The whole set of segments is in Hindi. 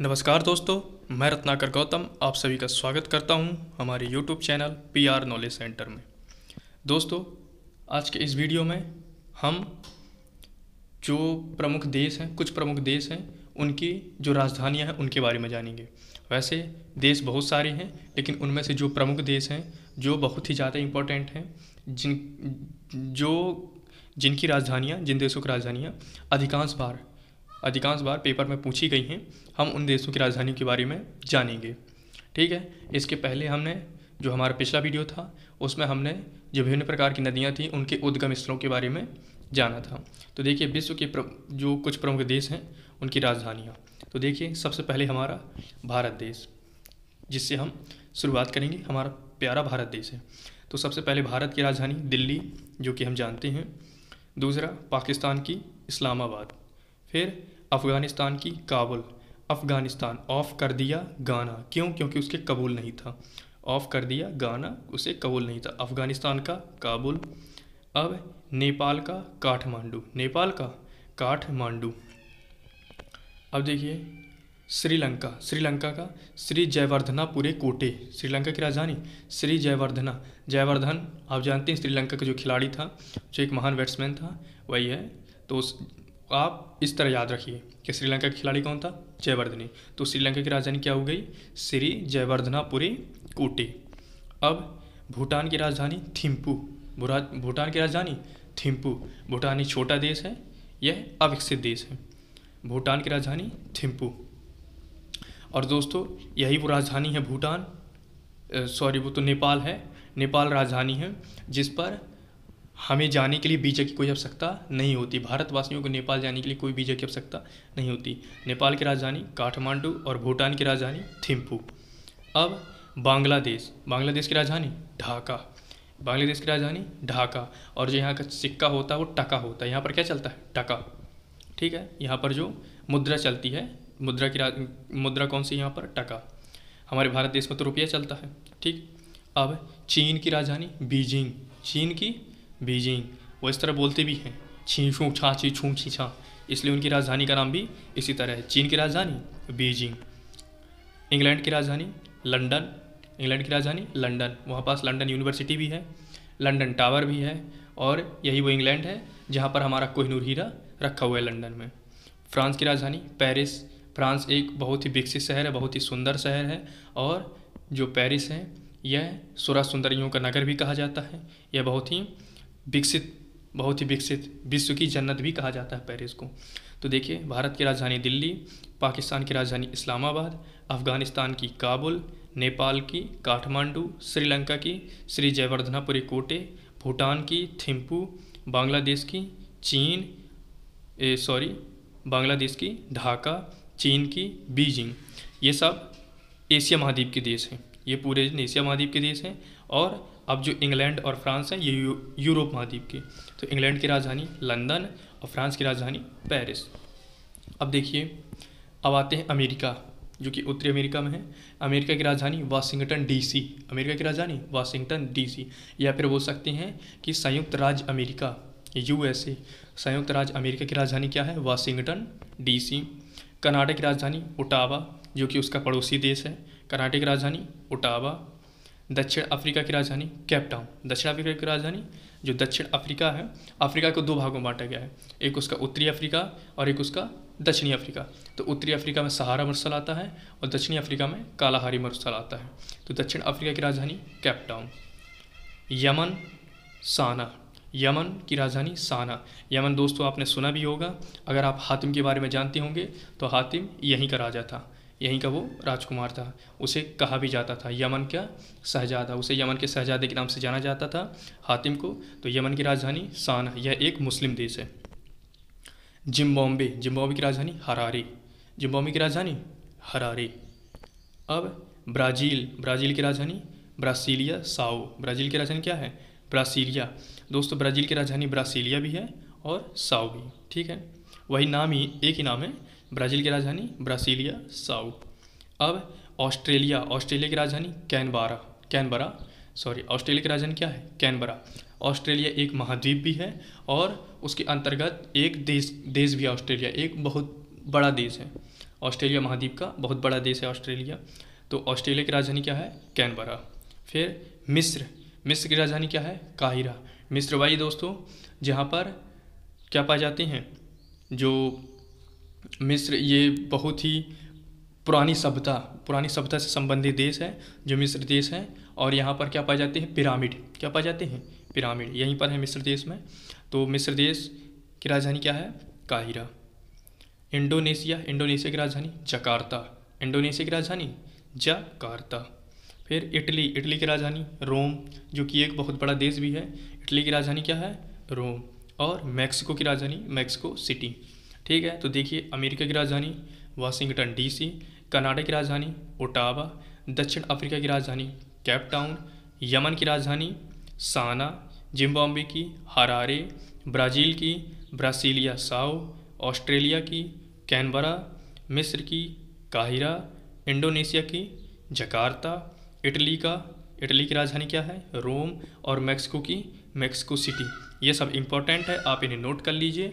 नमस्कार दोस्तों मैं रत्नाकर गौतम आप सभी का स्वागत करता हूं हमारे YouTube channel P R knowledge centre में दोस्तों आज के इस वीडियो में हम जो प्रमुख देश हैं कुछ प्रमुख देश हैं उनकी जो राजधानियां हैं उनके बारे में जानेंगे वैसे देश बहुत सारे हैं लेकिन उनमें से जो प्रमुख देश हैं जो बहुत ही ज़्यादा इम्पोर्टेंट हैं जिन जो जिनकी राजधानियाँ जिन देशों की राजधानियाँ अधिकांश बार अधिकांश बार पेपर में पूछी गई हैं हम उन देशों की राजधानी के बारे में जानेंगे ठीक है इसके पहले हमने जो हमारा पिछला वीडियो था उसमें हमने जो विभिन्न प्रकार की नदियाँ थीं उनके उद्गम स्थलों के बारे में जाना था तो देखिए विश्व के जो कुछ प्रमुख देश हैं उनकी राजधानियाँ तो देखिए सबसे पहले हमारा भारत देश जिससे हम शुरुआत करेंगे हमारा प्यारा भारत देश है तो सबसे पहले भारत की राजधानी दिल्ली जो कि हम जानते हैं दूसरा पाकिस्तान की इस्लामाबाद फिर अफ़गानिस्तान की काबुल अफ़गानिस्तान ऑफ़ कर दिया गाना क्यों क्योंकि उसके कबूल नहीं था ऑफ़ कर दिया गाना उसे कबूल नहीं था अफ़गानिस्तान का काबुल अब नेपाल का काठमांडू नेपाल का काठमांडू अब देखिए श्रीलंका श्रीलंका का श्री जयवर्धना पूरे कोटे श्रीलंका की राजधानी श्री जयवर्धना जयवर्धन आप जानते हैं श्रीलंका का जो खिलाड़ी था जो एक महान बैट्समैन था वही है तो उस आप इस तरह याद रखिए कि श्रीलंका का खिलाड़ी कौन था जयवर्धनी तो श्रीलंका की राजधानी क्या हो गई श्री जयवर्धनापुरी कोटी अब भूटान की राजधानी थिम्पू भूटान की राजधानी थिम्पू भूटान एक छोटा देश है यह अविकसित देश है भूटान की राजधानी थिम्पू और दोस्तों यही वो राजधानी है भूटान सॉरी वो तो नेपाल है नेपाल राजधानी है जिस पर हमें जाने के लिए वीज़ा की कोई आवश्यकता नहीं होती भारतवासियों को नेपाल जाने के लिए कोई वीज़ा की आवश्यकता नहीं होती नेपाल की राजधानी काठमांडू और भूटान की राजधानी थिम्पू अब बांग्लादेश बांग्लादेश की राजधानी ढाका बांग्लादेश की राजधानी ढाका और जो यहाँ का सिक्का होता है वो टका होता है यहाँ पर क्या चलता है टका ठीक है यहाँ पर जो मुद्रा चलती है मुद्रा की मुद्रा कौन सी यहाँ पर टका हमारे भारत देश में तो रुपया चलता है ठीक अब चीन की राजधानी बीजिंग चीन की बीजिंग वो इस तरह बोलते भी हैं छी छू छा छी छू छी छा इसलिए उनकी राजधानी का नाम भी इसी तरह है चीन की राजधानी बीजिंग इंग्लैंड की राजधानी लंदन इंग्लैंड की राजधानी लंदन वहाँ पास लंदन यूनिवर्सिटी भी है लंदन टावर भी है और यही वो इंग्लैंड है जहाँ पर हमारा कोहनूर हीरा रखा हुआ है लंदन में फ्रांस की राजधानी पेरिस फ्रांस एक बहुत ही विकसित शहर है बहुत ही सुंदर शहर है और जो पेरिस है यह सुरा सुंदरियों का नगर भी कहा जाता है यह बहुत ही विकसित बहुत ही विकसित विश्व की जन्नत भी कहा जाता है पेरिस को तो देखिए भारत की राजधानी दिल्ली पाकिस्तान की राजधानी इस्लामाबाद अफ़गानिस्तान की काबुल नेपाल की काठमांडू श्रीलंका की श्री जयवर्धनापुरी कोटे भूटान की थिम्पू बांग्लादेश की चीन सॉरी बांग्लादेश की ढाका चीन की बीजिंग ये सब एशिया महाद्वीप के देश हैं ये पूरे एशिया महाद्वीप के देश हैं और अब जो इंग्लैंड और फ्रांस हैं ये यू, यूरोप महाद्वीप के तो इंग्लैंड की राजधानी लंदन और फ्रांस की राजधानी पेरिस अब देखिए अब आते हैं अमेरिका जो कि उत्तरी अमेरिका में है अमेरिका की राजधानी वाशिंगटन डीसी अमेरिका की राजधानी वाशिंगटन डीसी या फिर बोल सकते हैं कि संयुक्त राज्य अमेरिका यूएसए संयुक्त राज्य अमेरिका की राजधानी क्या है वाशिंगटन डीसी कर्नाटक की राजधानी ओटावा जो कि उसका पड़ोसी देश है कर्नाटक की राजधानी ओटावा दक्षिण अफ्रीका की राजधानी कैपटाउन दक्षिण अफ्रीका की राजधानी जो दक्षिण अफ्रीका है अफ्रीका को दो भागों में बांटा गया है एक उसका उत्तरी अफ्रीका और एक उसका दक्षिणी अफ्रीका तो उत्तरी अफ्रीका में सहारा मरुस्थल आता है और दक्षिणी अफ्रीका में कालाहारी मरुस्थल आता है तो दक्षिण अफ्रीका की राजधानी कैपटाउन यमन साना यमन की राजधानी साना यमन दोस्तों आपने सुना भी होगा अगर आप हातिम के बारे में जानते होंगे तो हातिम यहीं का राजा था यहीं का वो राजकुमार था उसे कहा भी जाता था यमन का शहजादा उसे यमन के शहजादे के नाम से जाना जाता था हातिम को तो यमन की राजधानी सान यह एक मुस्लिम देश है जिम्बॉम्बे जिम्बॉम्बे की राजधानी हरारी जिम्बॉम्बे की राजधानी हरारी अब ब्राज़ील ब्राज़ील की राजधानी ब्रासीलिया साओ ब्राज़ील की राजधानी क्या है ब्रासीलिया दोस्तों ब्राज़ील की राजधानी ब्रासीलिया भी है और साओ भी ठीक है वही नाम ही एक ही नाम है ब्राज़ील की राजधानी ब्रासीलिया साउ अब ऑस्ट्रेलिया ऑस्ट्रेलिया की राजधानी कैनबारा कैनबरा सॉरी ऑस्ट्रेलिया की राजधानी क्या है कैनबरा ऑस्ट्रेलिया एक महाद्वीप भी है और उसके अंतर्गत एक देश देश भी ऑस्ट्रेलिया एक बहुत बड़ा देश है ऑस्ट्रेलिया महाद्वीप का बहुत बड़ा देश है ऑस्ट्रेलिया तो ऑस्ट्रेलिया की राजधानी क्या है कैनबरा फिर मिस्र मिस्र की राजधानी क्या है काहिरा मिस्र वाई दोस्तों जहाँ पर क्या पाए जाते हैं जो मिस्र ये बहुत ही पुरानी सभ्यता पुरानी सभ्यता से संबंधित देश है जो मिस्र देश है और यहाँ पर क्या पाए जाते हैं पिरामिड क्या पाए जाते हैं पिरामिड यहीं पर है मिस्र देश में तो मिस्र देश की राजधानी क्या है काहिरा इंडोनेशिया इंडोनेशिया की राजधानी जकार्ता इंडोनेशिया की राजधानी जकार्ता फिर इटली इटली की राजधानी रोम जो कि एक बहुत बड़ा देश भी है इटली की राजधानी क्या है रोम और मैक्सिको की राजधानी मैक्सिको सिटी ठीक है तो देखिए अमेरिका की राजधानी वाशिंगटन डीसी कनाडा की राजधानी ओटावा दक्षिण अफ्रीका की राजधानी कैप टाउन यमन की राजधानी साना जिम्बाब्वे की हरारे ब्राज़ील की ब्रासीलिया साओ ऑस्ट्रेलिया की कैनबरा मिस्र की काहिरा इंडोनेशिया की जकार्ता इटली का इटली की राजधानी क्या है रोम और मैक्सिको की मैक्सिको सिटी ये सब इम्पोर्टेंट है आप इन्हें नोट कर लीजिए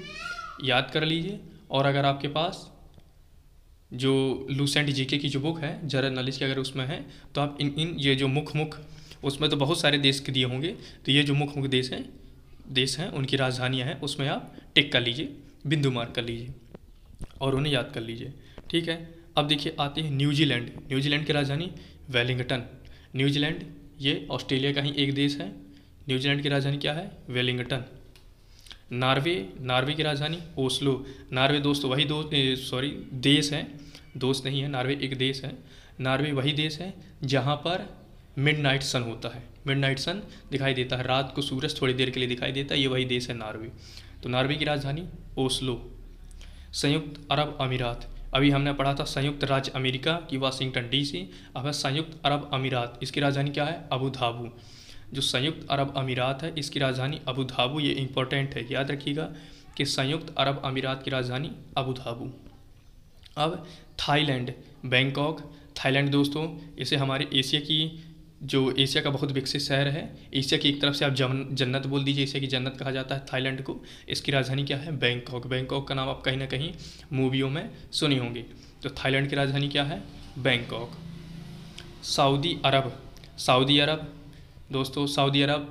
याद कर लीजिए और अगर आपके पास जो लूसेंट जीके की जो बुक है जनरल नॉलेज की अगर उसमें है तो आप इन इन ये जो मुख्य मुख उसमें तो बहुत सारे देश के दिए होंगे तो ये जो मुख्य मुख्य देश हैं देश हैं उनकी राजधानियाँ हैं उसमें आप टिक कर लीजिए बिंदु मार्क कर लीजिए और उन्हें याद कर लीजिए ठीक है अब देखिए आते हैं न्यूजीलैंड न्यूजीलैंड की राजधानी वेलिंगटन न्यूजीलैंड ये ऑस्ट्रेलिया का ही एक देश है न्यूजीलैंड की राजधानी क्या है वेलिंगटन नार्वे नार्वे की राजधानी ओस्लो नार्वे दोस्त वही दो सॉरी देश है दोस्त नहीं है नार्वे एक देश है नार्वे वही देश है जहाँ पर मिडनाइट सन होता है मिडनाइट सन दिखाई देता है रात को सूरज थोड़ी देर के लिए दिखाई देता है ये वही देश है नार्वे तो नार्वे की राजधानी ओस्लो संयुक्त अरब अमीरात अभी हमने पढ़ा था संयुक्त राज्य अमेरिका की वाशिंगटन डीसी अब है संयुक्त अरब अमीरात इसकी राजधानी क्या है अबू धाबू जो संयुक्त अरब अमीरात है इसकी राजधानी अबू धाबू ये इम्पोर्टेंट है याद रखिएगा कि संयुक्त अरब अमीरात की राजधानी अबू धाबू अब थाईलैंड बैंकॉक थाईलैंड दोस्तों इसे हमारे एशिया की जो एशिया का बहुत विकसित शहर है एशिया की एक तरफ से आप जन, जन्नत बोल दीजिए एशिया की जन्नत कहा जाता है थाईलैंड को इसकी राजधानी क्या है बैंकॉक बैंकॉक का नाम आप कहीं ना कहीं मूवियों में सुने होंगे तो थाईलैंड की राजधानी क्या है Bangkok Saudi Arab Saudi Arab दोस्तों सऊदी अरब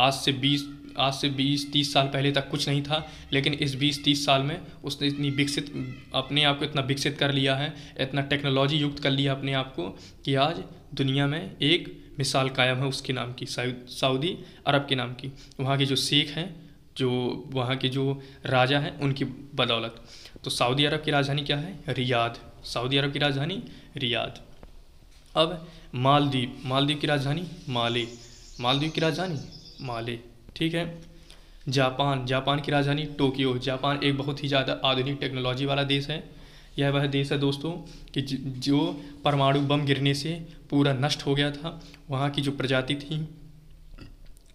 आज से बीस आज से 20-30 साल पहले तक कुछ नहीं था लेकिन इस 20-30 साल में उसने इतनी विकसित अपने आप को इतना विकसित कर लिया है इतना टेक्नोलॉजी युक्त कर लिया अपने आप को कि आज दुनिया में एक मिसाल कायम है उसके नाम की सऊदी अरब के नाम की वहाँ के जो शेख हैं जो वहाँ के जो राजा हैं उनकी बदौलत तो सऊदी अरब की राजधानी क्या है रियाद सऊदी अरब की राजधानी रियाद अब मालदीप मालदीव की राजधानी माले मालदीव की राजधानी माले ठीक है जापान जापान की राजधानी टोक्यो जापान एक बहुत ही ज़्यादा आधुनिक टेक्नोलॉजी वाला देश है यह वह देश है दोस्तों कि जो परमाणु बम गिरने से पूरा नष्ट हो गया था वहाँ की जो प्रजाति थी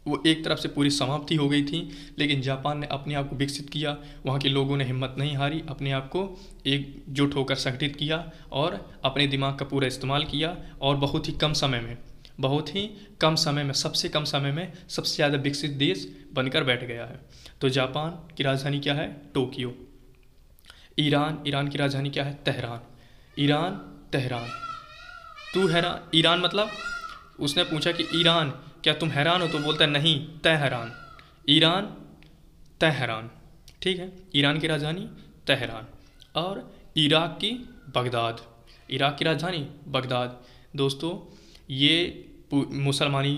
वो एक तरफ से पूरी समाप्ति हो गई थी लेकिन जापान ने अपने आप को विकसित किया वहाँ के लोगों ने हिम्मत नहीं हारी अपने आप को एकजुट होकर संगठित किया और अपने दिमाग का पूरा इस्तेमाल किया और बहुत ही कम समय में बहुत ही कम समय में सबसे कम समय में सबसे ज़्यादा विकसित देश बनकर बैठ गया है तो जापान की राजधानी क्या है टोक्यो ईरान ईरान की राजधानी क्या है तेहरान ईरान तेहरान तू हैरान ईरान मतलब उसने पूछा कि ईरान क्या तुम हैरान हो तो बोलता है नहीं तय हैरान ईरान तहरान ठीक है ईरान की राजधानी तहरान और इराक की बगदाद इराक की राजधानी बगदाद दोस्तों ये मुसलमानी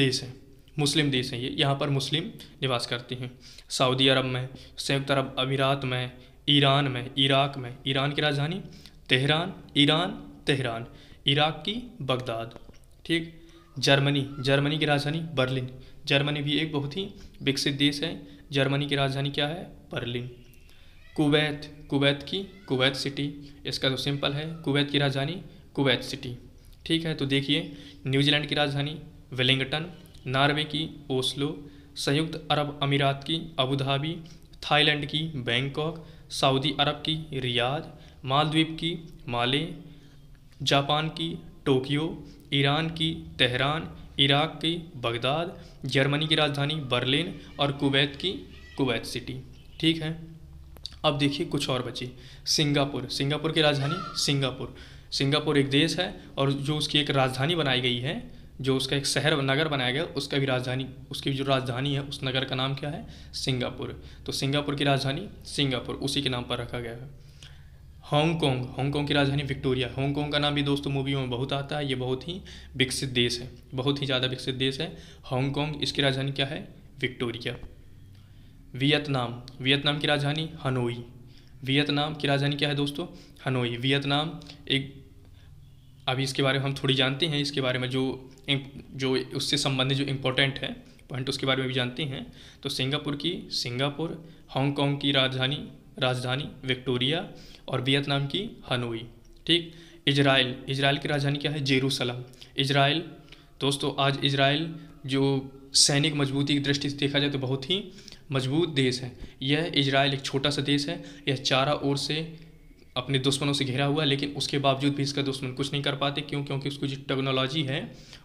देश है मुस्लिम देश हैं ये यहाँ पर मुस्लिम निवास करते हैं सऊदी अरब में संयुक्त अरब अमीरात में ईरान में इराक में ईरान की राजधानी तेहरान ईरान तेहरान इराक की बगदाद ठीक जर्मनी जर्मनी की राजधानी बर्लिन जर्मनी भी एक बहुत ही विकसित देश है जर्मनी की राजधानी क्या है बर्लिन कुवैत कुवैत की कुवैत सिटी इसका तो सिंपल है कुवैत की राजधानी कुवैत सिटी ठीक है तो देखिए न्यूजीलैंड की राजधानी वेलिंगटन नॉर्वे की ओस्लो संयुक्त अरब अमीरात की अबूधाबी थाईलैंड की बैंकॉक सऊदी अरब की रियाद मालद्वीप की माले जापान की टोक्यो ईरान की तेहरान इराक़ की बगदाद जर्मनी की राजधानी बर्लिन और कुवैत की कुवैत सिटी ठीक है अब देखिए कुछ और बची सिंगापुर सिंगापुर की राजधानी सिंगापुर सिंगापुर एक देश है और जो उसकी एक राजधानी बनाई गई है जो उसका एक शहर नगर बनाया गया उसका भी राजधानी उसकी जो राजधानी है उस नगर का नाम क्या है सिंगापुर तो सिंगापुर की राजधानी सिंगापुर उसी के नाम पर रखा गया है हांगकॉन्ग हांगकॉन्ग की राजधानी विक्टोरिया हांगकॉन्ग का नाम भी दोस्तों मूवियों में बहुत आता है ये बहुत ही विकसित देश है बहुत ही ज़्यादा विकसित देश है हांगकॉन्ग इसकी राजधानी क्या है विक्टोरिया वियतनाम वियतनाम की राजधानी हनोई वियतनाम की राजधानी क्या है दोस्तों हनोई वियतनाम एक अभी इसके बारे में हम थोड़ी जानते हैं इसके बारे में जो जो उससे संबंधित जो इम्पोर्टेंट है पॉइंट उसके बारे में भी जानते हैं तो सिंगापुर की सिंगापुर हांगकांग की राजधानी राजधानी विक्टोरिया और वियतनाम की हनोई ठीक इजराइल इजराइल की राजधानी क्या है जेरूसलम इजराइल दोस्तों आज इजराइल जो सैनिक मजबूती की दृष्टि से देखा जाए तो बहुत ही मजबूत देश है यह इजराइल एक छोटा सा देश है यह चारा ओर से अपने दुश्मनों से घिरा हुआ है लेकिन उसके बावजूद भी इसका दुश्मन कुछ नहीं कर पाते क्यों क्योंकि उसकी जो टेक्नोलॉजी है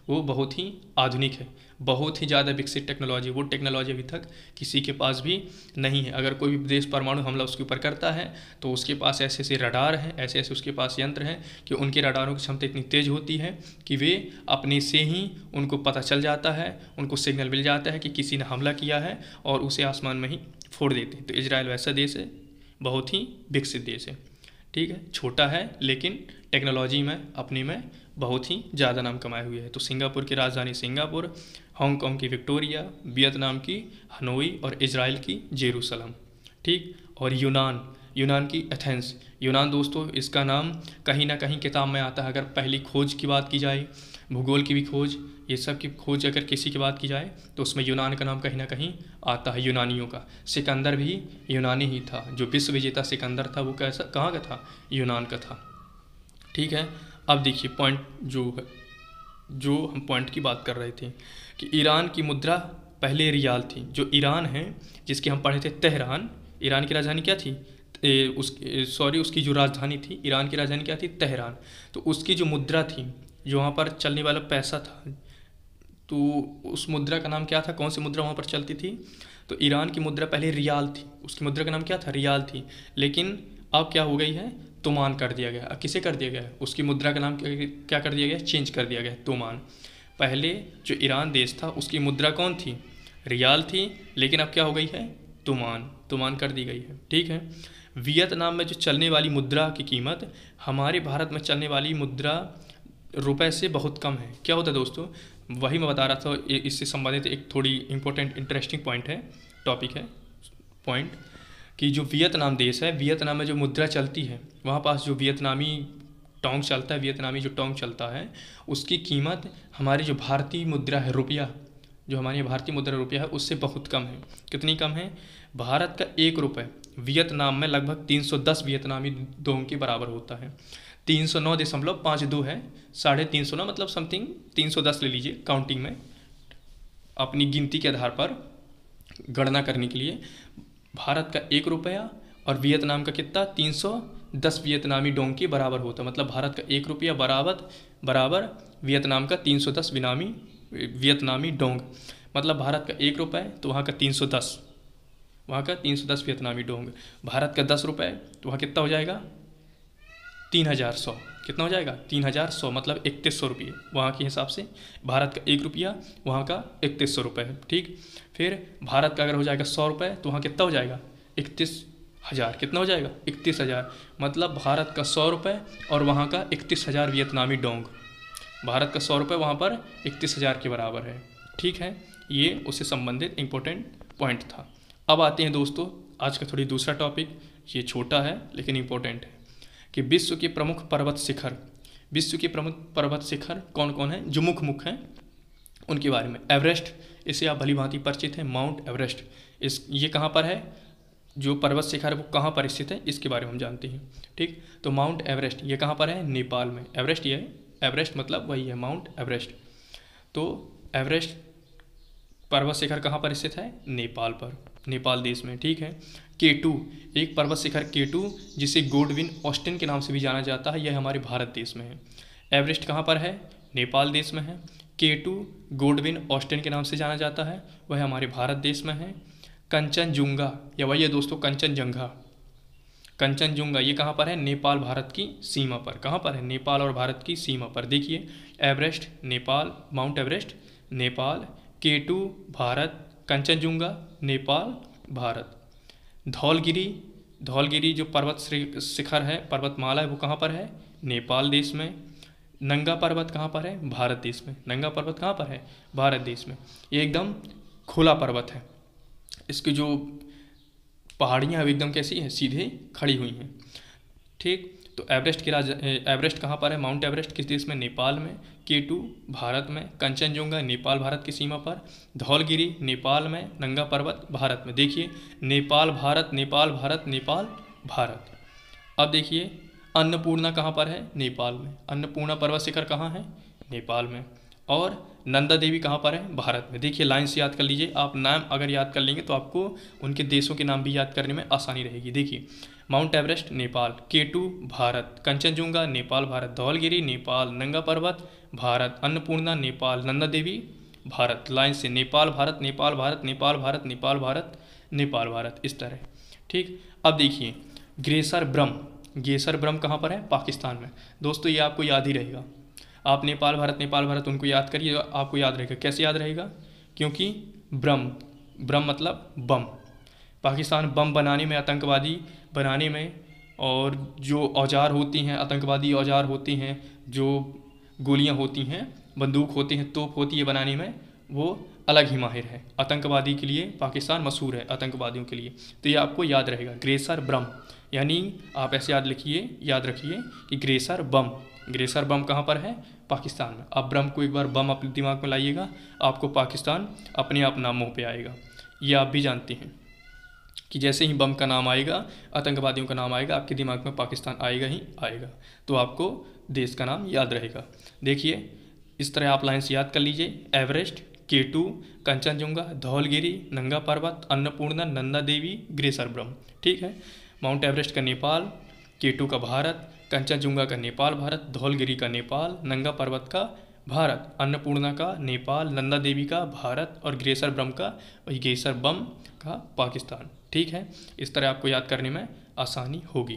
वो बहुत ही आधुनिक है बहुत ही ज़्यादा विकसित टेक्नोलॉजी वो टेक्नोलॉजी अभी तक किसी के पास भी नहीं है अगर कोई भी देश परमाणु हमला उसके ऊपर करता है तो उसके पास ऐसे ऐसे रडार हैं ऐसे ऐसे उसके पास यंत्र हैं कि उनके रडारों की क्षमता इतनी तेज़ होती है कि वे अपने से ही उनको पता चल जाता है उनको सिग्नल मिल जाता है कि किसी ने हमला किया है और उसे आसमान में ही फोड़ देते हैं तो इसराइल वैसा देश है बहुत ही विकसित देश है ठीक है छोटा है लेकिन टेक्नोलॉजी में अपने में बहुत ही ज़्यादा नाम कमाए हुए है तो सिंगापुर की राजधानी सिंगापुर हांगकॉन्ग की विक्टोरिया वियतनाम की हनोई और इसराइल की जेरूसलम ठीक और यूनान यूनान की एथेंस यूनान दोस्तों इसका नाम कहीं ना कहीं किताब में आता है अगर पहली खोज की बात की जाए भूगोल की भी खोज ये सब की खोज अगर किसी की बात की जाए तो उसमें यूनान का नाम कहीं ना कहीं आता है यूनानियों का सिकंदर भी यूनानी ही था जो विश्व विजेता सिकंदर था वो कैसा कहाँ का था यूनान का था ठीक है अब देखिए पॉइंट जो है जो हम पॉइंट की बात कर रहे थे कि ईरान की मुद्रा पहले रियाल थी जो ईरान है जिसके हम पढ़े थे तेहरान ईरान की राजधानी क्या थी ए, उस सॉरी उसकी जो राजधानी थी ईरान की राजधानी क्या थी तेहरान तो उसकी जो मुद्रा थी जो वहाँ पर चलने वाला पैसा था तो उस मुद्रा का नाम क्या था कौन सी मुद्रा वहाँ पर चलती थी तो ईरान की मुद्रा पहले रियाल थी उसकी मुद्रा का नाम क्या था रियाल थी लेकिन अब क्या हो गई है तुमान कर दिया गया अब किसे कर दिया गया उसकी मुद्रा का नाम क्या कर दिया गया चेंज कर दिया गया तुमान पहले जो ईरान देश था उसकी मुद्रा कौन थी रियाल थी लेकिन अब क्या हो गई है तुमान तुमान कर दी गई है ठीक है वियतनाम में जो चलने वाली मुद्रा की कीमत हमारे भारत में चलने वाली मुद्रा रुपए से बहुत कम है क्या होता है दोस्तों वही मैं बता रहा था इससे संबंधित एक थोड़ी इम्पोर्टेंट इंटरेस्टिंग पॉइंट है टॉपिक है पॉइंट कि जो वियतनाम देश है वियतनाम में जो मुद्रा चलती है वहाँ पास जो वियतनामी टोंग चलता है वियतनामी जो टोंग चलता है उसकी कीमत हमारी जो भारतीय मुद्रा है रुपया जो हमारी भारतीय मुद्रा रुपया है उससे बहुत कम है कितनी कम है भारत का एक रुपये वियतनाम में लगभग 310 वियतनामी दोंग के बराबर होता है तीन सौ नौ दशमलव पाँच दो है साढ़े तीन सौ नौ मतलब समथिंग तीन सौ दस ले लीजिए काउंटिंग में अपनी गिनती के आधार पर गणना करने के लिए भारत का एक रुपया और वियतनाम का कितना तीन सौ दस वियतनामी डोंग के बराबर होता मतलब भारत का एक रुपया बराबर बराबर वियतनाम का तीन सौ दस विनामी वियतनामी डोंग मतलब भारत का एक रुपये तो वहाँ का तीन सौ दस वहाँ का तीन सौ दस वियतनामी डोंग भारत का दस रुपये तो वहाँ कितना हो जाएगा तीन हज़ार सौ कितना हो जाएगा तीन हज़ार सौ मतलब इकतीस सौ रुपये वहाँ के हिसाब से भारत का एक रुपया वहाँ का इकतीस सौ रुपये ठीक फिर भारत का अगर हो जाएगा सौ रुपये तो वहाँ कितना हो जाएगा इकतीस हज़ार कितना हो जाएगा इकतीस हज़ार मतलब भारत का सौ रुपये और वहाँ का इकतीस हज़ार वियतनामी डोंग भारत का सौ रुपये वहाँ पर इकतीस हज़ार के बराबर है ठीक है ये उससे संबंधित इम्पोर्टेंट पॉइंट था अब आते हैं दोस्तों आज का थोड़ी दूसरा टॉपिक ये छोटा है लेकिन इम्पोर्टेंट है कि विश्व के प्रमुख पर्वत शिखर विश्व के प्रमुख पर्वत शिखर कौन कौन है जो मुख मुख हैं उनके बारे में एवरेस्ट इसे आप भली भांति परिचित हैं माउंट एवरेस्ट इस ये कहाँ पर है जो पर्वत शिखर वो कहाँ पर स्थित है इसके बारे में हम जानते हैं ठीक तो माउंट एवरेस्ट ये कहाँ पर है नेपाल में एवरेस्ट ये है एवरेस्ट मतलब वही है माउंट एवरेस्ट तो एवरेस्ट पर्वत शिखर कहाँ पर स्थित है नेपाल पर नेपाल देश में ठीक है के टू एक पर्वत शिखर के टू जिसे गोडविन ऑस्टिन के नाम से भी जाना जाता है यह हमारे भारत देश में है एवरेस्ट कहाँ पर है नेपाल देश में है के टू गोडविन ऑस्टिन के नाम से जाना जाता है वह हमारे भारत देश में है कंचनजुंगा या वही है दोस्तों कंचनजंगा कंचनजुंगा ये कहाँ पर है नेपाल भारत की सीमा पर कहाँ पर है नेपाल और भारत की सीमा पर देखिए Everest Nepal mount Everest Nepal के टू भारत कंचनजुंगा नेपाल भारत धौलगिरी धौलगिरी जो पर्वत शिखर है पर्वतमाला है वो कहाँ पर है नेपाल देश में नंगा पर्वत कहाँ पर है भारत देश में नंगा पर्वत कहाँ पर है भारत देश में ये एकदम खुला पर्वत है इसकी जो पहाड़ियाँ एकदम कैसी हैं सीधे खड़ी हुई हैं ठीक तो एवरेस्ट गिरा एवरेस्ट कहाँ पर है माउंट एवरेस्ट किस देश में नेपाल में के टू भारत में कंचनजुंगा नेपाल भारत की सीमा पर धौलगिरी नेपाल में नंगा पर्वत भारत में देखिए नेपाल भारत नेपाल भारत नेपाल भारत अब देखिए अन्नपूर्णा कहाँ पर है नेपाल में अन्नपूर्णा पर्वत शिखर कहाँ है नेपाल में और नंदा देवी कहाँ पर है भारत में देखिए लाइन से याद कर लीजिए आप नाम अगर याद कर लेंगे तो आपको उनके देशों के नाम भी याद करने में आसानी रहेगी देखिए mount Everest Nepal to Bharat Kanchenjunga Nepal Bharat Dhaulagiri Nepal Nanga Parbat Bharat Annapurna Nepal Nanda Devi Bharat line से नेपाल भारत नेपाल भारत नेपाल भारत नेपाल भारत नेपाल भारत इस तरह ठीक अब देखिए ग्रेसर ब्रह्म ग्रेसर ब्रह्म कहाँ पर है पाकिस्तान में दोस्तों ये आपको याद ही रहेगा आप नेपाल भारत नेपाल भारत उनको याद करिए आपको याद रहेगा कैसे याद रहेगा क्योंकि ब्रह्म ब्रह्म मतलब बम पाकिस्तान बम बनाने में आतंकवादी बनाने में और जो औज़ार होती हैं आतंकवादी औज़ार होते हैं जो गोलियाँ होती हैं बंदूक होते हैं तोप होती है बनाने में वो अलग ही माहिर है आतंकवादी के लिए पाकिस्तान मशहूर है आतंकवादियों के लिए तो ये आपको याद रहेगा ग्रेसर ब्रम यानी आप ऐसे याद लिखिए याद रखिए कि ग्रेसर बम ग्रेसर बम कहाँ पर है पाकिस्तान में आप ब्रह्म को एक बार बम अपने दिमाग में लाइएगा आपको पाकिस्तान अपने आप नामों पे पर आएगा ये आप भी जानते हैं कि जैसे ही बम का नाम आएगा आतंकवादियों का नाम आएगा आपके दिमाग में पाकिस्तान आएगा ही आएगा तो आपको देश का नाम याद रहेगा देखिए इस तरह आप लाइन्स याद कर लीजिए एवरेस्ट के टू कंचनजुंगा धौलगिरी नंगा पर्वत अन्नपूर्णा नंदा देवी ग्रेसरब्रम ठीक है माउंट एवरेस्ट का नेपाल के टू का भारत कंचनजुंगा का नेपाल भारत धौलगिरी का नेपाल नंगा पर्वत का भारत अन्नपूर्णा का नेपाल नंदा देवी का भारत और ग्रेसर ब्रम का और ग्रेसर बम का पाकिस्तान ठीक है इस तरह आपको याद करने में आसानी होगी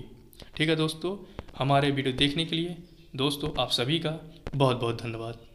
ठीक है दोस्तों हमारे वीडियो देखने के लिए दोस्तों आप सभी का बहुत बहुत धन्यवाद